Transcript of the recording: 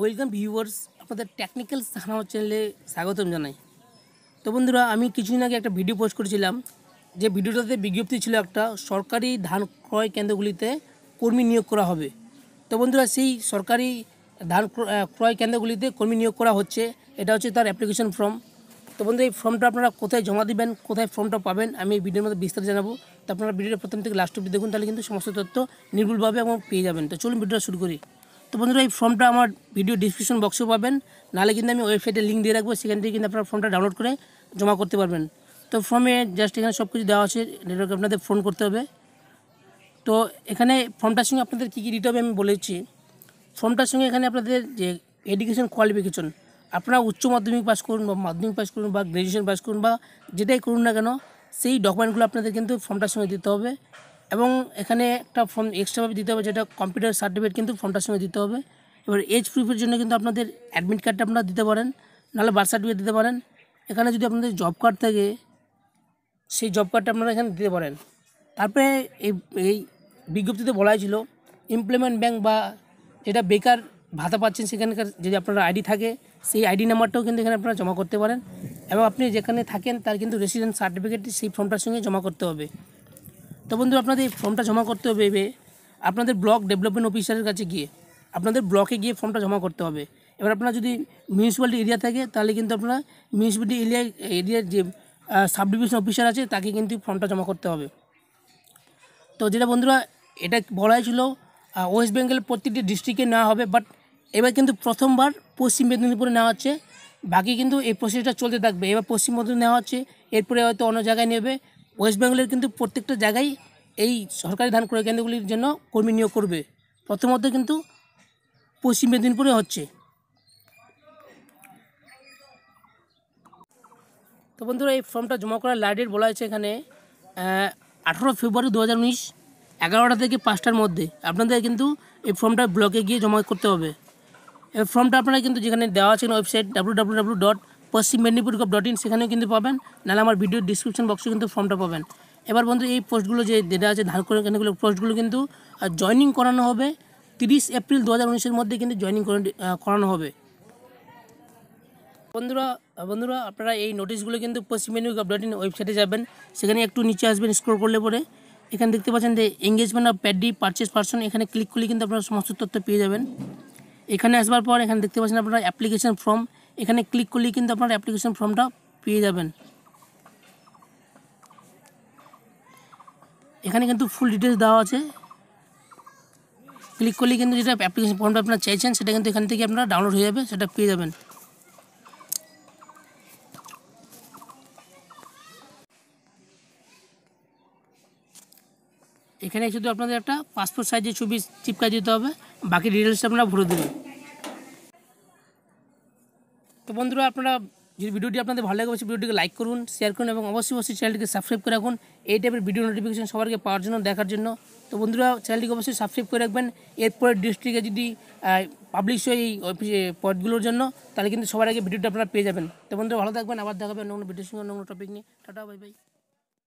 welcome viewers আপনাদের technical Sahana চ্যানেলে স্বাগতম জানাই তো বন্ধুরা আমি কিছুদিন আগে একটা ভিডিও পোস্ট করেছিলাম যে ভিডিওটাতে বিজ্ঞপ্তি ছিল একটা সরকারি ধান ক্রয় কেন্দ্রগুলিতে কর্মী নিয়োগ করা হবে তো বন্ধুরা সেই সরকারি ধান ক্রয় কেন্দ্রগুলিতে কর্মী নিয়োগ করা হচ্ছে এটা হচ্ছে তার অ্যাপ্লিকেশন ফর্ম তো বন্ধু এই ফর্মটা আপনারা কোথায় জমা দিবেন কোথায় ফর্মটা পাবেন আমি এই ভিডিওর মধ্যে বিস্তারিত জানাবো তো আপনারা ভিডিওটা প্রথম থেকে লাস্ট অব্দি দেখুন তাহলে কিন্তু সমস্ত তথ্য নির্ভুলভাবে এবং পেয়ে যাবেন তো চলুন ভিডিওটা শুরু করি তো বন্ধুরা এই ফর্মটা আমার ভিডিও ডিসক্রিপশন বক্সে পাবেন নাহলে কিন্তু আমি ওয়েবসাইটে লিঙ্ক দিয়ে রাখবো সেখান থেকে কিন্তু আপনারা ফর্মটা ডাউনলোড করে জমা করতে পারবেন তো ফর্মে জাস্ট এখানে সব কিছু দেওয়া আছে নেটওয়ার্কে আপনাদের ফোন করতে হবে তো এখানে ফর্মটার সঙ্গে আপনাদের কী কী দিতে হবে আমি বলেছি ফর্মটার সঙ্গে এখানে আপনাদের যে এডুকেশন কোয়ালিফিকেশন আপনারা উচ্চ মাধ্যমিক পাস করুন বা মাধ্যমিক পাস করুন বা গ্র্যাজুয়েশন পাস করুন বা যেটাই করুন না কেন সেই ডকুমেন্টগুলো আপনাদের কিন্তু ফর্মটার সঙ্গে দিতে হবে এবং এখানে একটা ফর্ম এক্সট্রাভাবে দিতে হবে যেটা কম্পিউটার সার্টিফিকেট কিন্তু ফর্মটার সঙ্গে দিতে হবে এবার এজ প্রুফের জন্য কিন্তু আপনাদের অ্যাডমিট কার্ডটা আপনারা দিতে পারেন নাহলে বার্থ সার্টিফিকেট দিতে পারেন এখানে যদি আপনাদের জব কার্ড থাকে সেই জব কার্ডটা আপনারা এখানে দিতে পারেন তারপরে এই এই বিজ্ঞপ্তিতে বলা হয়েছিল এমপ্লয়মেন্ট ব্যাঙ্ক বা যেটা বেকার ভাতা পাচ্ছেন সেখানকার যদি আপনার আইডি থাকে সেই আইডি নাম্বারটাও কিন্তু এখানে আপনারা জমা করতে পারেন এবং আপনি যেখানে থাকেন তার কিন্তু রেসিডেন্ট সার্টিফিকেট সেই ফর্মটার সঙ্গে জমা করতে হবে তো বন্ধু আপনাদের ফর্মটা জমা করতে হবে আপনাদের ব্লক ডেভেলপমেন্ট অফিসারের কাছে গিয়ে আপনাদের ব্লকে গিয়ে ফর্মটা জমা করতে হবে এবার আপনারা যদি মিউনিসিপ্যালিটি এরিয়া থাকে তাহলে কিন্তু আপনারা মিউনিসিপ্যালিটি এরিয়া এরিয়ার যে সাব ডিভিশন অফিসার আছে তাকে কিন্তু ফর্মটা জমা করতে হবে তো যেটা বন্ধুরা এটা বলা হয়েছিল ওয়েস্ট বেঙ্গলের প্রত্যেকটি ডিস্ট্রিক্টে নেওয়া হবে বাট এবার কিন্তু প্রথমবার পশ্চিম মেদিনীপুরে নেওয়া হচ্ছে বাকি কিন্তু এই প্রসেসটা চলতে থাকবে এবার পশ্চিম মেদিনীপুরে নেওয়া হচ্ছে এরপরে হয়তো অন্য জায়গায় নেবে ওয়েস্ট বেঙ্গলের কিন্তু প্রত্যেকটা জায়গায় এই সরকারি ধান ক্রয় কেন্দ্রগুলির জন্য কর্মী নিয়োগ করবে প্রথমত কিন্তু পশ্চিম মেদিনীপুরে হচ্ছে তো বন্ধুরা এই ফর্মটা জমা করার লাইডের বলা হয়েছে এখানে আঠেরো ফেব্রুয়ারি দু হাজার উনিশ এগারোটা থেকে পাঁচটার মধ্যে আপনাদের কিন্তু এই ফর্মটা ব্লকে গিয়ে জমা করতে হবে এই ফর্মটা আপনারা কিন্তু যেখানে দেওয়া আছে website W W W dot Paschim Medinipur gov dot in সেখানেও কিন্তু পাবেন নাহলে আমার ভিডিও ডিসক্রিপশন বক্সে কিন্তু ফর্মটা পাবেন এবার বন্ধু এই পোস্টগুলো যে ডেটা আছে ধান করে কেন্দ্রগুলো পোস্টগুলো কিন্তু জয়নিং করানো হবে তিরিশ এপ্রিল দু হাজার উনিশের মধ্যে কিন্তু জয়নিং করানো হবে বন্ধুরা বন্ধুরা আপনারা এই নোটিশগুলো কিন্তু পশ্চিম মেদিনীপুর গভ ডট ইন ওয়েবসাইটে যাবেন সেখানে একটু নিচে আসবেন স্ক্রোল করলে পরে এখানে দেখতে পাচ্ছেন যে engagement of paddy purchase person এখানে ক্লিক করলে কিন্তু আপনারা সমস্ত তথ্য পেয়ে যাবেন এখানে আসবার পর এখানে দেখতে পাচ্ছেন আপনারা অ্যাপ্লিকেশন ফর্ম এখানে ক্লিক করলেই কিন্তু আপনার অ্যাপ্লিকেশন ফর্মটা পেয়ে যাবেন এখানে কিন্তু ফুল ডিটেলস দেওয়া আছে ক্লিক করলে কিন্তু যেটা অ্যাপ্লিকেশন ফর্মটা আপনার চাইছেন সেটা কিন্তু এখান থেকে আপনারা ডাউনলোড হয়ে যাবে সেটা পেয়ে যাবেন এখানে শুধু আপনাদের একটা পাসপোর্ট সাইজের ছবি চিপকা দিতে হবে বাকি ডিটেলসটা আপনারা ভরে দেবেন তো বন্ধুরা আপনারা যদি ভিডিওটি আপনাদের ভালো লাগে অবশ্যই ভিডিওটিকে লাইক করুন শেয়ার করুন এবং অবশ্যই অবশ্যই চ্যানেলটিকে সাবস্ক্রাইব করে রাখুন এই টাইপের ভিডিও নোটিফিকেশন সবাইকে পাওয়ার জন্য দেখার জন্য তো বন্ধুরা চ্যানেলটিকে অবশ্যই সাবস্ক্রাইব করে রাখবেন এরপরে ডিস্ট্রিক্টে যদি পাবলিশ হয় এই পদগুলোর জন্য তাহলে কিন্তু সবার আগে ভিডিওটা আপনারা পেয়ে যাবেন তো বন্ধুরা ভালো থাকবেন আবার দেখাবেন অন্য ভিডিওর সঙ্গে অন্য টপিক নিয়ে টাটা বাই বাই